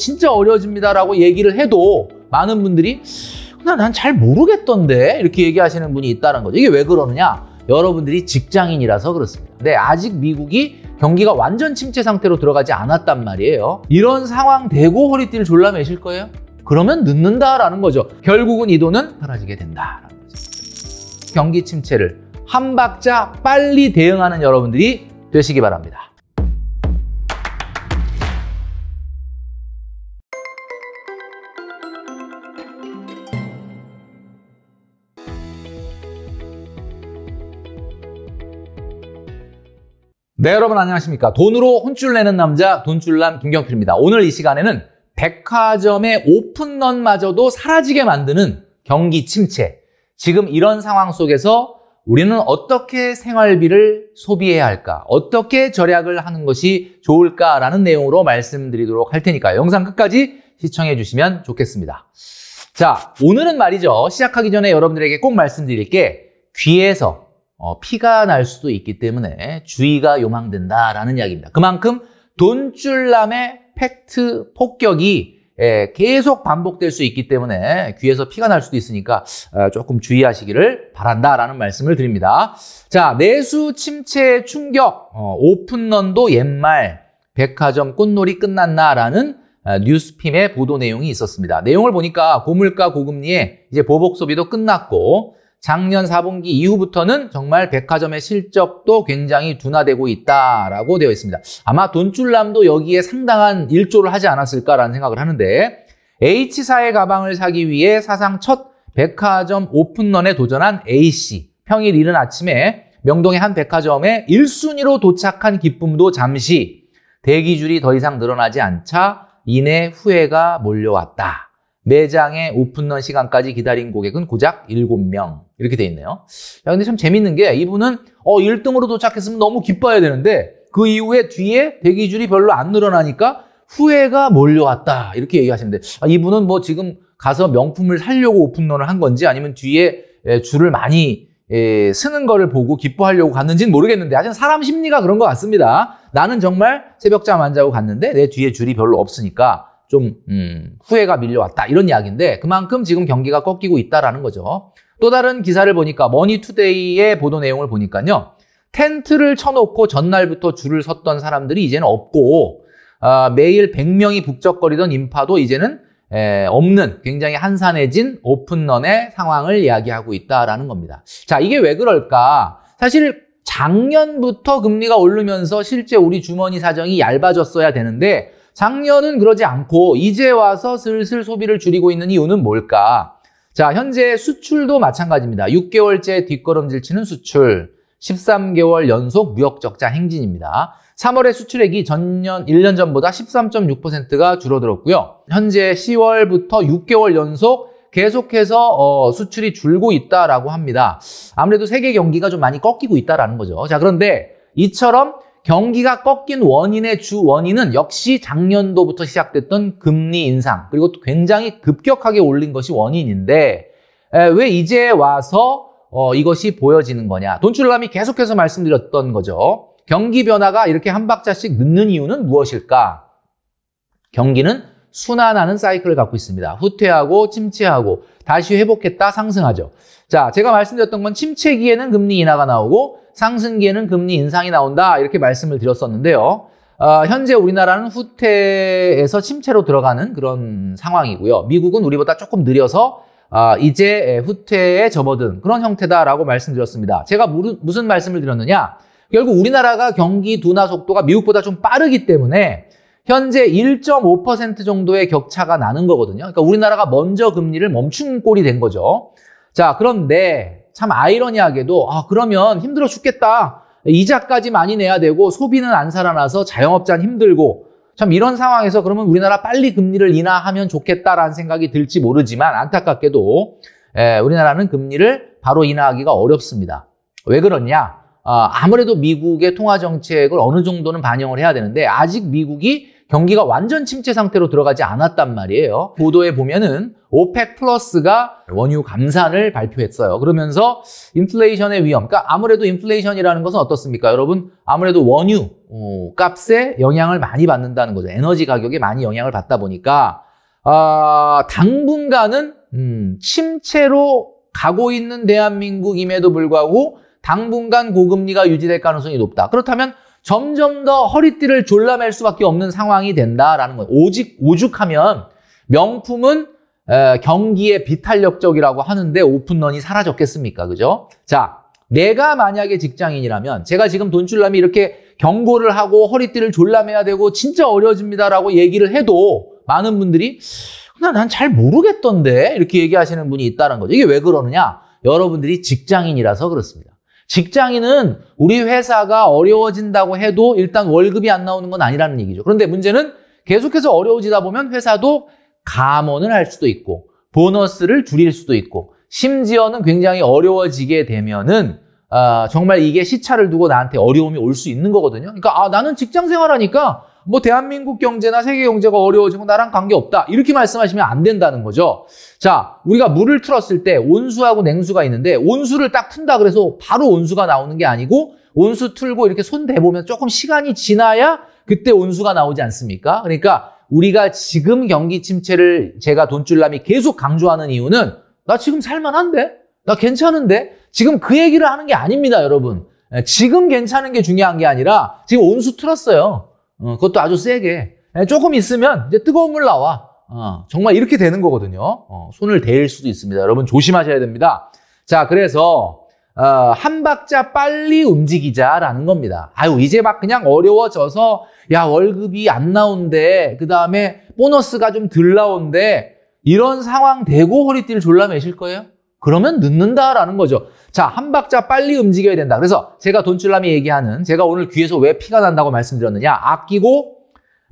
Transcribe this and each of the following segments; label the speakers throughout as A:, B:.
A: 진짜 어려워집니다라고 얘기를 해도 많은 분들이 난 잘 모르겠던데 이렇게 얘기하시는 분이 있다는 거죠. 이게 왜 그러느냐? 여러분들이 직장인이라서 그렇습니다. 근데 네, 아직 미국이 경기가 완전 침체 상태로 들어가지 않았단 말이에요. 이런 상황 되고 허리띠를 졸라매실 거예요? 그러면 늦는다라는 거죠. 결국은 이 돈은 사라지게 된다라는 거죠. 경기 침체를 한 박자 빨리 대응하는 여러분들이 되시기 바랍니다. 네, 여러분 안녕하십니까. 돈으로 혼쭐 내는 남자 돈줄남 김경필입니다. 오늘 이 시간에는 백화점의 오픈런마저도 사라지게 만드는 경기 침체. 지금 이런 상황 속에서 우리는 어떻게 생활비를 소비해야 할까? 어떻게 절약을 하는 것이 좋을까라는 내용으로 말씀드리도록 할 테니까 영상 끝까지 시청해 주시면 좋겠습니다. 자, 오늘은 말이죠. 시작하기 전에 여러분들에게 꼭 말씀드릴 게 귀에서 어, 피가 날 수도 있기 때문에 주의가 요망된다라는 이야기입니다. 그만큼 돈줄남의 팩트 폭격이 예, 계속 반복될 수 있기 때문에 귀에서 피가 날 수도 있으니까 어, 조금 주의하시기를 바란다라는 말씀을 드립니다. 자, 내수 침체 충격, 어, 오픈런도 옛말, 백화점 꽃놀이 끝났나라는 어, 뉴스핌의 보도 내용이 있었습니다. 내용을 보니까 고물가 고금리에 이제 보복 소비도 끝났고 작년 4분기 이후부터는 정말 백화점의 실적도 굉장히 둔화되고 있다라고 되어 있습니다. 아마 돈줄남도 여기에 상당한 일조를 하지 않았을까라는 생각을 하는데 H사의 가방을 사기 위해 사상 첫 백화점 오픈런에 도전한 A씨. 평일 이른 아침에 명동의 한 백화점에 1순위로 도착한 기쁨도 잠시 대기줄이 더 이상 늘어나지 않자 이내 후회가 몰려왔다. 매장에 오픈런 시간까지 기다린 고객은 고작 7명. 이렇게 돼 있네요. 야, 근데 참 재밌는 게 이분은 어, 1등으로 도착했으면 너무 기뻐야 되는데 그 이후에 뒤에 대기줄이 별로 안 늘어나니까 후회가 몰려왔다. 이렇게 얘기하시는데 아, 이분은 뭐 지금 가서 명품을 살려고 오픈런을 한 건지 아니면 뒤에 예, 줄을 많이 예, 쓰는 거를 보고 기뻐하려고 갔는지는 모르겠는데 하여튼 사람 심리가 그런 것 같습니다. 나는 정말 새벽잠 안 자고 갔는데 내 뒤에 줄이 별로 없으니까 좀 음, 후회가 밀려왔다 이런 이야기인데 그만큼 지금 경기가 꺾이고 있다라는 거죠. 또 다른 기사를 보니까 머니투데이의 보도 내용을 보니까요. 텐트를 쳐놓고 전날부터 줄을 섰던 사람들이 이제는 없고 아, 매일 100명이 북적거리던 인파도 이제는 에, 없는 굉장히 한산해진 오픈런의 상황을 이야기하고 있다라는 겁니다. 자 이게 왜 그럴까? 사실 작년부터 금리가 오르면서 실제 우리 주머니 사정이 얇아졌어야 되는데 작년은 그러지 않고 이제 와서 슬슬 소비를 줄이고 있는 이유는 뭘까? 자, 현재 수출도 마찬가지입니다. 6개월째 뒷걸음질 치는 수출. 13개월 연속 무역적자 행진입니다. 3월에 수출액이 전년 1년 전보다 13.6%가 줄어들었고요. 현재 10월부터 6개월 연속 계속해서 어, 수출이 줄고 있다라고 합니다. 아무래도 세계 경기가 좀 많이 꺾이고 있다라는 거죠. 자, 그런데 이처럼 경기가 꺾인 원인의 주 원인은 역시 작년도부터 시작됐던 금리 인상 그리고 굉장히 급격하게 올린 것이 원인인데 왜 이제 와서 어, 이것이 보여지는 거냐 돈출람이 계속해서 말씀드렸던 거죠 경기 변화가 이렇게 한 박자씩 늦는 이유는 무엇일까 경기는 순환하는 사이클을 갖고 있습니다 후퇴하고 침체하고 다시 회복했다 상승하죠 자 제가 말씀드렸던 건 침체기에는 금리 인하가 나오고 상승기에는 금리 인상이 나온다 이렇게 말씀을 드렸었는데요. 어, 현재 우리나라는 후퇴에서 침체로 들어가는 그런 상황이고요. 미국은 우리보다 조금 느려서 어, 이제 후퇴에 접어든 그런 형태다라고 말씀드렸습니다. 제가 무르, 무슨 말씀을 드렸느냐? 결국 우리나라가 경기 둔화 속도가 미국보다 좀 빠르기 때문에 현재 1.5% 정도의 격차가 나는 거거든요. 그러니까 우리나라가 먼저 금리를 멈춘 꼴이 된 거죠. 자, 그런데 참 아이러니하게도 아 그러면 힘들어 죽겠다. 이자까지 많이 내야 되고 소비는 안 살아나서 자영업자는 힘들고 참 이런 상황에서 그러면 우리나라 빨리 금리를 인하하면 좋겠다라는 생각이 들지 모르지만 안타깝게도 에, 예, 우리나라는 금리를 바로 인하하기가 어렵습니다. 왜 그러냐? 아, 아무래도 미국의 통화 정책을 어느 정도는 반영을 해야 되는데 아직 미국이 경기가 완전 침체 상태로 들어가지 않았단 말이에요. 보도에 보면은 오펙 플러스가 원유 감산을 발표했어요. 그러면서 인플레이션의 위험, 그러니까 아무래도 인플레이션이라는 것은 어떻습니까? 여러분, 아무래도 원유 어, 값에 영향을 많이 받는다는 거죠. 에너지 가격에 많이 영향을 받다 보니까 아, 당분간은 음, 침체로 가고 있는 대한민국임에도 불구하고 당분간 고금리가 유지될 가능성이 높다. 그렇다면 점점 더 허리띠를 졸라맬 수밖에 없는 상황이 된다라는 거예요. 오직 오죽하면 명품은 에, 경기에 비탄력적이라고 하는데 오픈런이 사라졌겠습니까? 그죠? 자, 내가 만약에 직장인이라면 제가 지금 돈줄남이 이렇게 경고를 하고 허리띠를 졸라매야 되고 진짜 어려집니다라고 워 얘기를 해도 많은 분들이 난 잘 모르겠던데 이렇게 얘기하시는 분이 있다는 거죠. 이게 왜 그러느냐? 여러분들이 직장인이라서 그렇습니다. 직장인은 우리 회사가 어려워진다고 해도 일단 월급이 안 나오는 건 아니라는 얘기죠. 그런데 문제는 계속해서 어려워지다 보면 회사도 감원을 할 수도 있고 보너스를 줄일 수도 있고 심지어는 굉장히 어려워지게 되면은 아, 정말 이게 시차를 두고 나한테 어려움이 올 수 있는 거거든요. 그러니까 아, 나는 직장 생활하니까 뭐 대한민국 경제나 세계 경제가 어려워지고 나랑 관계없다. 이렇게 말씀하시면 안 된다는 거죠. 자, 우리가 물을 틀었을 때 온수하고 냉수가 있는데 온수를 딱 튼다 그래서 바로 온수가 나오는 게 아니고 온수 틀고 이렇게 손 대보면 조금 시간이 지나야 그때 온수가 나오지 않습니까? 그러니까 우리가 지금 경기 침체를 제가 돈줄남이 계속 강조하는 이유는 나 지금 살만한데? 나 괜찮은데? 지금 그 얘기를 하는 게 아닙니다, 여러분. 예, 지금 괜찮은 게 중요한 게 아니라 지금 온수 틀었어요. 어, 그것도 아주 세게. 예, 조금 있으면 이제 뜨거운 물 나와. 어, 정말 이렇게 되는 거거든요. 어, 손을 데일 수도 있습니다. 여러분 조심하셔야 됩니다. 자, 그래서 어, 한 박자 빨리 움직이자라는 겁니다. 아유, 이제 막 그냥 어려워져서 야 월급이 안나온데그 다음에 보너스가 좀 덜나온데 이런 상황 되고 허리띠를 졸라 매실 거예요? 그러면 늦는다라는 거죠. 자, 한 박자 빨리 움직여야 된다. 그래서 제가 돈줄남이 얘기하는 제가 오늘 귀에서 왜 피가 난다고 말씀드렸느냐. 아끼고,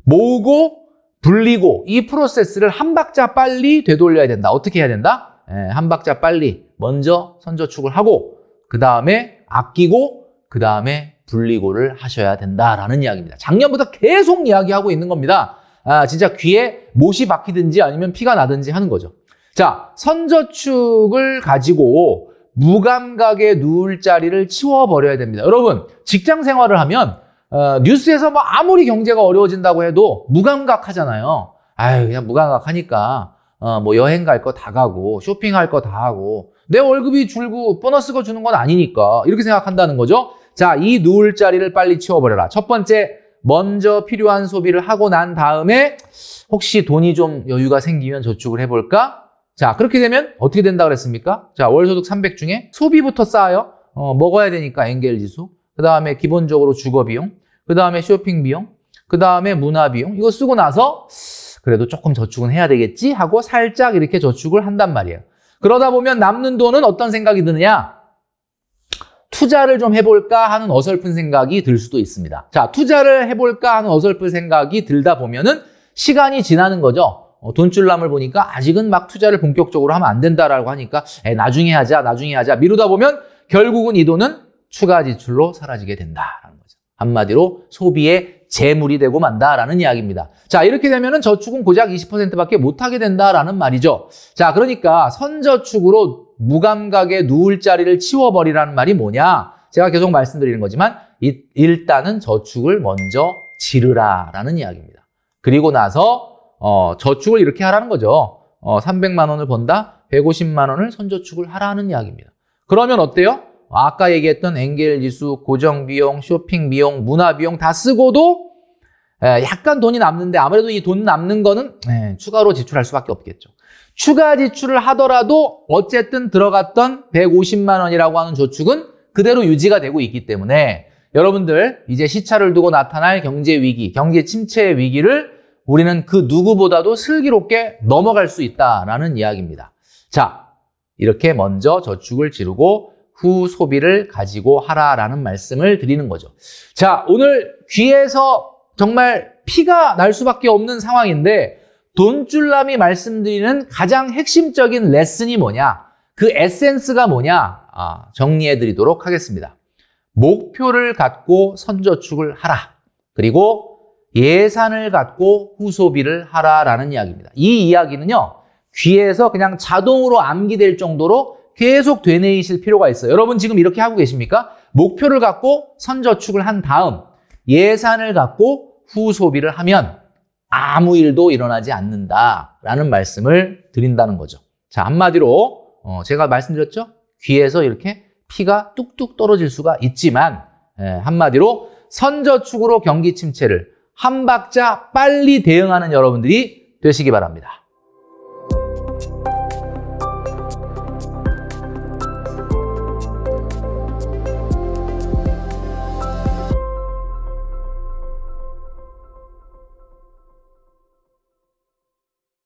A: 모으고, 불리고 이 프로세스를 한 박자 빨리 되돌려야 된다. 어떻게 해야 된다? 예, 한 박자 빨리 먼저 선저축을 하고 그 다음에 아끼고 그 다음에 불리고를 하셔야 된다라는 이야기입니다. 작년부터 계속 이야기하고 있는 겁니다. 아, 진짜 귀에 못이 박히든지 아니면 피가 나든지 하는 거죠. 자, 선저축을 가지고 무감각에 누울 자리를 치워버려야 됩니다. 여러분, 직장 생활을 하면, 어, 뉴스에서 뭐 아무리 경제가 어려워진다고 해도 무감각 하잖아요. 아유, 그냥 무감각 하니까, 어, 뭐 여행 갈 거 다 가고, 쇼핑할 거 다 하고, 내 월급이 줄고 보너스가 주는 건 아니니까, 이렇게 생각한다는 거죠. 자, 이 누울 자리를 빨리 치워버려라. 첫 번째, 먼저 필요한 소비를 하고 난 다음에, 혹시 돈이 좀 여유가 생기면 저축을 해볼까? 자, 그렇게 되면 어떻게 된다 그랬습니까? 자, 월소득 300 중에 소비부터 쌓아요. 어, 먹어야 되니까 엔겔 지수. 그 다음에 기본적으로 주거 비용. 그 다음에 쇼핑 비용. 그 다음에 문화 비용. 이거 쓰고 나서 그래도 조금 저축은 해야 되겠지 하고 살짝 이렇게 저축을 한단 말이에요. 그러다 보면 남는 돈은 어떤 생각이 드느냐? 투자를 좀 해볼까 하는 어설픈 생각이 들 수도 있습니다. 자, 투자를 해볼까 하는 어설픈 생각이 들다 보면은 시간이 지나는 거죠. 어, 돈줄남을 보니까 아직은 막 투자를 본격적으로 하면 안 된다라고 하니까 에, 나중에 하자, 나중에 하자 미루다 보면 결국은 이 돈은 추가 지출로 사라지게 된다라는 거죠. 한마디로 소비의 재물이 되고 만다라는 이야기입니다. 자, 이렇게 되면은 저축은 고작 20%밖에 못 하게 된다라는 말이죠. 자, 그러니까 선저축으로 무감각에 누울 자리를 치워버리라는 말이 뭐냐? 제가 계속 말씀드리는 거지만 이, 일단은 저축을 먼저 지르라라는 이야기입니다. 그리고 나서 어, 저축을 이렇게 하라는 거죠. 어, 300만 원을 번다. 150만 원을 선저축을 하라는 이야기입니다. 그러면 어때요? 아까 얘기했던 엔겔 지수, 고정 비용, 쇼핑 비용, 문화 비용 다 쓰고도 에, 약간 돈이 남는데 아무래도 이 돈 남는 거는 에, 추가로 지출할 수밖에 없겠죠. 추가 지출을 하더라도 어쨌든 들어갔던 150만 원이라고 하는 저축은 그대로 유지가 되고 있기 때문에 여러분들 이제 시차를 두고 나타날 경제 위기, 경제 침체의 위기를 우리는 그 누구보다도 슬기롭게 넘어갈 수 있다라는 이야기입니다. 자, 이렇게 먼저 저축을 지르고 후 소비를 가지고 하라라는 말씀을 드리는 거죠. 자, 오늘 귀에서 정말 피가 날 수밖에 없는 상황인데 돈줄남이 말씀드리는 가장 핵심적인 레슨이 뭐냐? 그 에센스가 뭐냐? 아, 정리해 드리도록 하겠습니다. 목표를 갖고 선저축을 하라. 그리고 예산을 갖고 후소비를 하라라는 이야기입니다. 이 이야기는요. 귀에서 그냥 자동으로 암기될 정도로 계속 되뇌이실 필요가 있어요. 여러분 지금 이렇게 하고 계십니까? 목표를 갖고 선저축을 한 다음 예산을 갖고 후소비를 하면 아무 일도 일어나지 않는다라는 말씀을 드린다는 거죠. 자, 한마디로 어, 제가 말씀드렸죠? 귀에서 이렇게 피가 뚝뚝 떨어질 수가 있지만 예, 한마디로 선저축으로 경기 침체를 한 박자 빨리 대응하는 여러분들이 되시기 바랍니다.